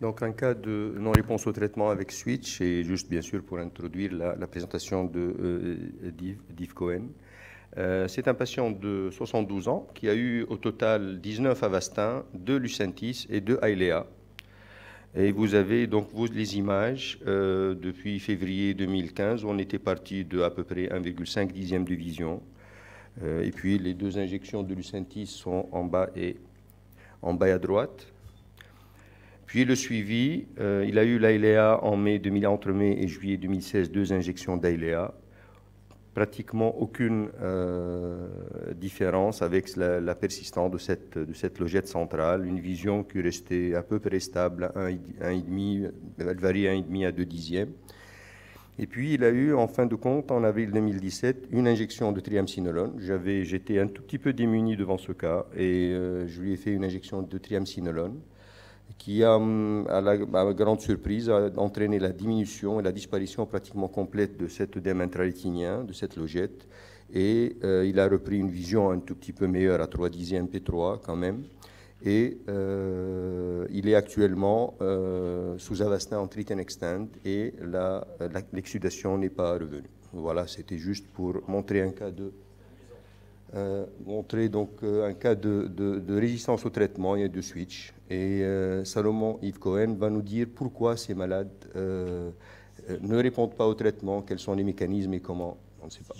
Donc, un cas de non-réponse au traitement avec switch, et juste bien sûr pour introduire la, présentation de euh, Div Cohen, euh, c'est un patient de 72 ans qui a eu au total 19 Avastin, 2 lucentis et 2 ailea. Et vous avez donc vous, les images euh, depuis février 2015. On était parti de à peu près 1,5 dixième de vision. et puis les deux injections de lucentis sont en bas et en bas à droite. Puis le suivi, euh, il a eu l'AILEA en mai 2000, entre mai et juillet 2016, deux injections d'AILEA. Pratiquement aucune euh, différence avec la, persistance de cette, de cette logette centrale, une vision qui restait à peu près stable, 1,5, elle varie à 1,5 à 2 dixièmes. Et puis, il a eu, en fin de compte, en avril 2017, une injection de triamcinolone. J'avais, j'étais un tout petit peu démuni devant ce cas et euh, je lui ai fait une injection de triamcinolone qui, a, hum, à, la, grande surprise, a entraîné la diminution et la disparition pratiquement complète de cet œdème intrarétinien, de cette logette. Et euh, il a repris une vision un tout petit peu meilleure, à 3 dixièmes P3 quand même. Et euh, il est actuellement euh, sous avastin en and extend, et l'exudation n'est pas revenue. Voilà, c'était juste pour montrer un cas de... Euh, montrer donc euh, un cas de, résistance au traitement et de switch. Et euh, Salomon Yves Cohen va nous dire pourquoi ces malades ne répondent pas au traitement, quels sont les mécanismes et comment, on ne sait pas.